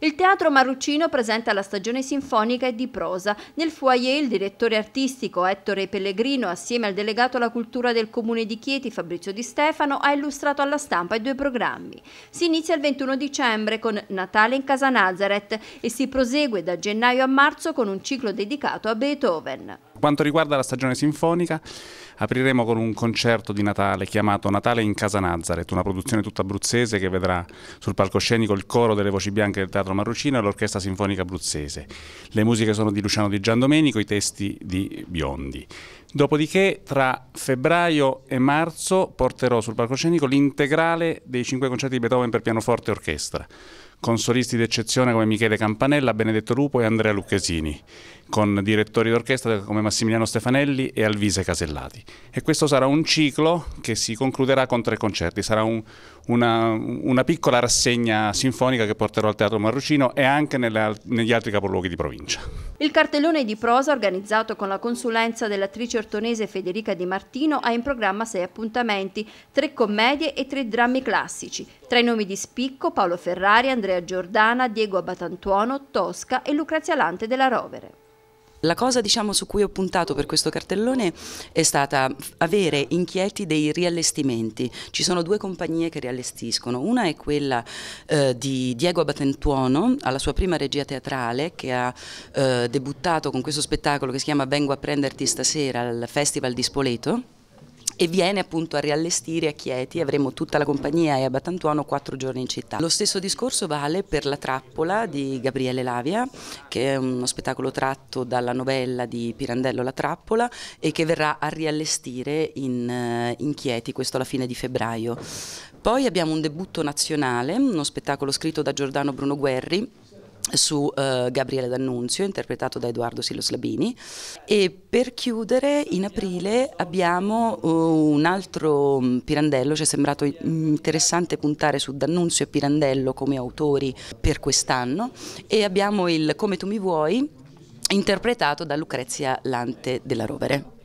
Il Teatro Marruccino presenta la stagione sinfonica e di prosa. Nel foyer il direttore artistico Ettore Pellegrino, assieme al delegato alla cultura del comune di Chieti Fabrizio Di Stefano, ha illustrato alla stampa i due programmi. Si inizia il 21 dicembre con Natale in casa Nazareth e si prosegue da gennaio a marzo con un ciclo dedicato a Beethoven. Quanto riguarda la stagione sinfonica, apriremo con un concerto di Natale chiamato Natale in Casa Nazareth, una produzione tutta abruzzese che vedrà sul palcoscenico il coro delle voci bianche del Teatro Marrucino e l'orchestra sinfonica abruzzese. Le musiche sono di Luciano Di Giandomenico, i testi di Biondi. Dopodiché tra febbraio e marzo porterò sul palcoscenico l'integrale dei cinque concerti di Beethoven per pianoforte e orchestra con solisti d'eccezione come Michele Campanella, Benedetto Lupo e Andrea Lucchesini, con direttori d'orchestra come Massimiliano Stefanelli e Alvise Casellati. E questo sarà un ciclo che si concluderà con tre concerti, sarà un, una, una, piccola rassegna sinfonica che porterò al Teatro Marrucino e anche nella, negli altri capoluoghi di provincia. Il cartellone di prosa organizzato con la consulenza dell'attrice ortonese Federica Di Martino ha in programma sei appuntamenti, tre commedie e tre drammi classici, tra i nomi di spicco Paolo Ferrari, Andrea Giordana, Diego Abatantuono, Tosca e Lucrezia Lante della Rovere. La cosa diciamo, su cui ho puntato per questo cartellone è stata avere inchieti dei riallestimenti. Ci sono due compagnie che riallestiscono. Una è quella eh, di Diego Abatentuono, alla sua prima regia teatrale, che ha eh, debuttato con questo spettacolo che si chiama Vengo a prenderti stasera al Festival di Spoleto e viene appunto a riallestire a Chieti, avremo tutta la compagnia e a Batantuono quattro giorni in città. Lo stesso discorso vale per La Trappola di Gabriele Lavia, che è uno spettacolo tratto dalla novella di Pirandello La Trappola e che verrà a riallestire in, eh, in Chieti, questo alla fine di febbraio. Poi abbiamo un debutto nazionale, uno spettacolo scritto da Giordano Bruno Guerri, su uh, Gabriele D'Annunzio, interpretato da Edoardo Silos Labini. E per chiudere, in aprile abbiamo uh, un altro mm, Pirandello, ci è sembrato interessante puntare su D'Annunzio e Pirandello come autori per quest'anno, e abbiamo il Come tu mi vuoi, interpretato da Lucrezia Lante della Rovere.